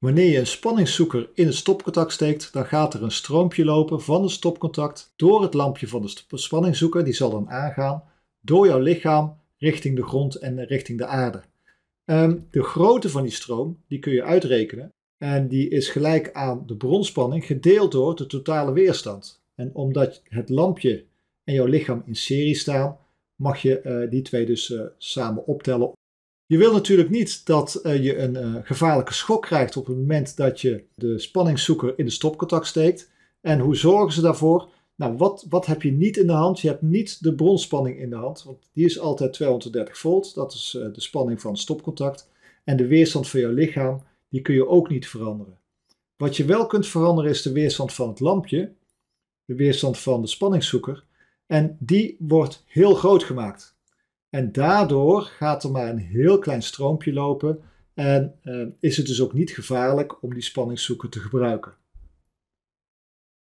Wanneer je een spanningszoeker in het stopcontact steekt, dan gaat er een stroompje lopen van het stopcontact door het lampje van de spanningszoeker, die zal dan aangaan, door jouw lichaam richting de grond en richting de aarde. Ehm, de grootte van die stroom, die kun je uitrekenen. En die is gelijk aan de bronspanning gedeeld door de totale weerstand. En omdat het lampje en jouw lichaam in serie staan, mag je eh, die twee dus eh, samen optellen je wil natuurlijk niet dat eh, je een eh, gevaarlijke schok krijgt op het moment dat je de spanningszoeker in de stopcontact steekt. En hoe zorgen ze daarvoor? Nou, wat, wat heb je niet in de hand? Je hebt niet de bronspanning in de hand, want die is altijd 230 volt. Dat is eh, de spanning van het stopcontact. En de weerstand van jouw lichaam, die kun je ook niet veranderen. Wat je wel kunt veranderen is de weerstand van het lampje, de weerstand van de spanningszoeker. En die wordt heel groot gemaakt. En daardoor gaat er maar een heel klein stroompje lopen en eh, is het dus ook niet gevaarlijk om die spanningszoeker te gebruiken.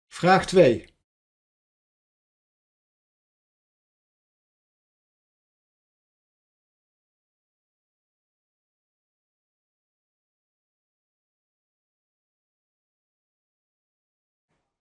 Vraag 2.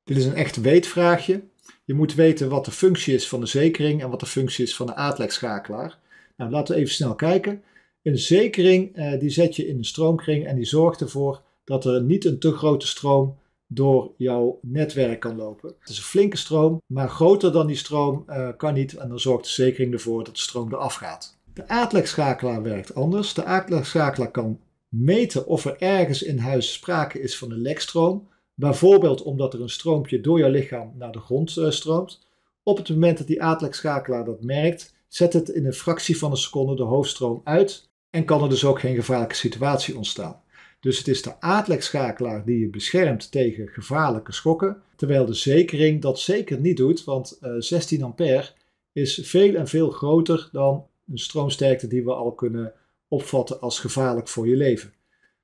Dit is een echt weetvraagje. Je moet weten wat de functie is van de zekering en wat de functie is van de aardlekschakelaar. Nou, laten we even snel kijken. Een zekering eh, die zet je in een stroomkring en die zorgt ervoor dat er niet een te grote stroom door jouw netwerk kan lopen. Het is een flinke stroom, maar groter dan die stroom eh, kan niet en dan zorgt de zekering ervoor dat de stroom eraf gaat. De aardlekschakelaar werkt anders. De aardlekschakelaar kan meten of er ergens in huis sprake is van een lekstroom. Bijvoorbeeld omdat er een stroompje door jouw lichaam naar de grond eh, stroomt. Op het moment dat die aardlekschakelaar dat merkt, zet het in een fractie van een seconde de hoofdstroom uit en kan er dus ook geen gevaarlijke situatie ontstaan. Dus het is de aardlekschakelaar die je beschermt tegen gevaarlijke schokken, terwijl de zekering dat zeker niet doet, want 16 eh, ampère is veel en veel groter dan een stroomsterkte die we al kunnen opvatten als gevaarlijk voor je leven.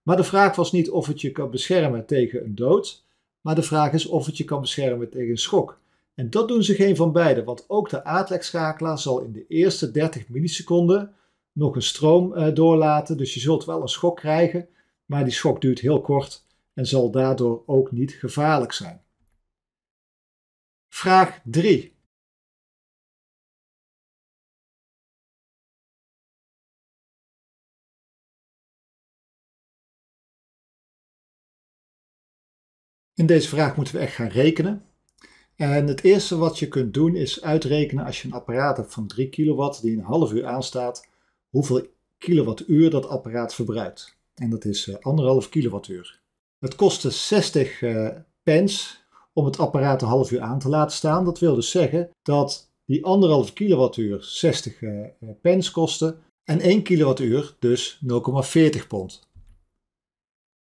Maar de vraag was niet of het je kan beschermen tegen een dood, maar de vraag is of het je kan beschermen tegen een schok. En dat doen ze geen van beide, want ook de aardlekschakelaar zal in de eerste 30 milliseconden nog een stroom eh, doorlaten. Dus je zult wel een schok krijgen, maar die schok duurt heel kort en zal daardoor ook niet gevaarlijk zijn. Vraag 3. In deze vraag moeten we echt gaan rekenen. En het eerste wat je kunt doen is uitrekenen als je een apparaat hebt van 3 kilowatt die een half uur aanstaat, hoeveel kilowattuur dat apparaat verbruikt. En dat is 1,5 eh, kilowattuur. Het kostte 60 eh, pence om het apparaat een half uur aan te laten staan. Dat wil dus zeggen dat die 1,5 kilowattuur 60 eh, pence kostte en 1 kilowattuur dus 0,40 pond.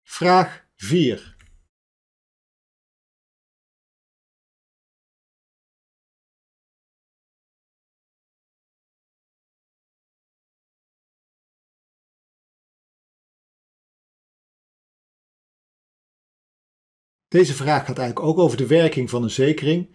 Vraag 4. Deze vraag gaat eigenlijk ook over de werking van een zekering.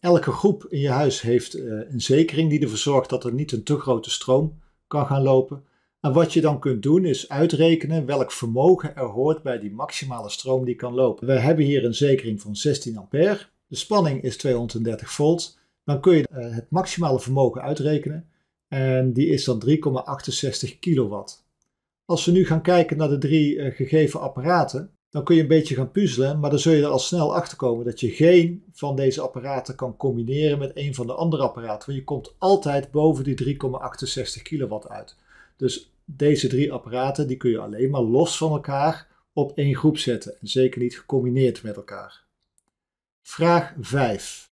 Elke groep in je huis heeft eh, een zekering die ervoor zorgt dat er niet een te grote stroom kan gaan lopen. En wat je dan kunt doen is uitrekenen welk vermogen er hoort bij die maximale stroom die kan lopen. We hebben hier een zekering van 16 ampère. De spanning is 230 volt. Dan kun je eh, het maximale vermogen uitrekenen. En die is dan 3,68 kilowatt. Als we nu gaan kijken naar de drie eh, gegeven apparaten, dan kun je een beetje gaan puzzelen, maar dan zul je er al snel achter komen dat je geen van deze apparaten kan combineren met een van de andere apparaten. Want je komt altijd boven die 3,68 kilowatt uit. Dus deze drie apparaten die kun je alleen maar los van elkaar op één groep zetten en zeker niet gecombineerd met elkaar. Vraag 5.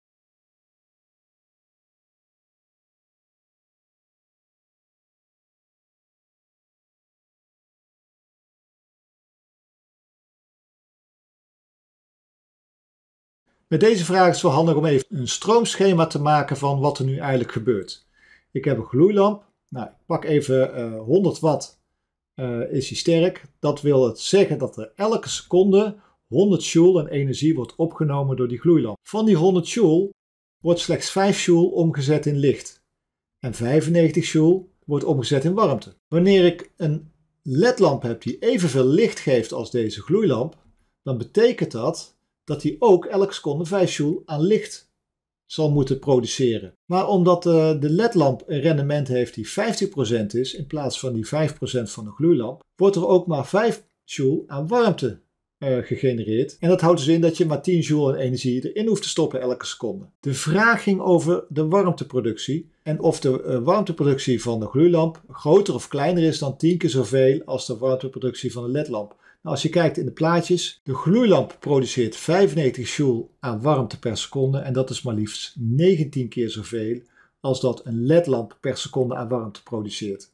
Met deze vraag is het wel handig om even een stroomschema te maken van wat er nu eigenlijk gebeurt. Ik heb een gloeilamp. Nou, ik pak even 100 eh, watt eh, is die sterk. Dat wil het zeggen dat er elke seconde 100 joule en energie wordt opgenomen door die gloeilamp. Van die 100 joule wordt slechts 5 joule omgezet in licht. En 95 joule wordt omgezet in warmte. Wanneer ik een ledlamp heb die evenveel licht geeft als deze gloeilamp, dan betekent dat dat hij ook elke seconde 5 joule aan licht zal moeten produceren. Maar omdat uh, de ledlamp een rendement heeft die 50% is in plaats van die 5% van de gloeilamp, wordt er ook maar 5 joule aan warmte eh, gegenereerd. En dat houdt dus in dat je maar 10 joule energie erin hoeft te stoppen elke seconde. De vraag ging over de warmteproductie en of de eh, warmteproductie van de gloeilamp groter of kleiner is dan 10 keer zoveel als de warmteproductie van de ledlamp. Nou, als je kijkt in de plaatjes, de gloeilamp produceert 95 joule aan warmte per seconde en dat is maar liefst 19 keer zoveel als dat een ledlamp per seconde aan warmte produceert.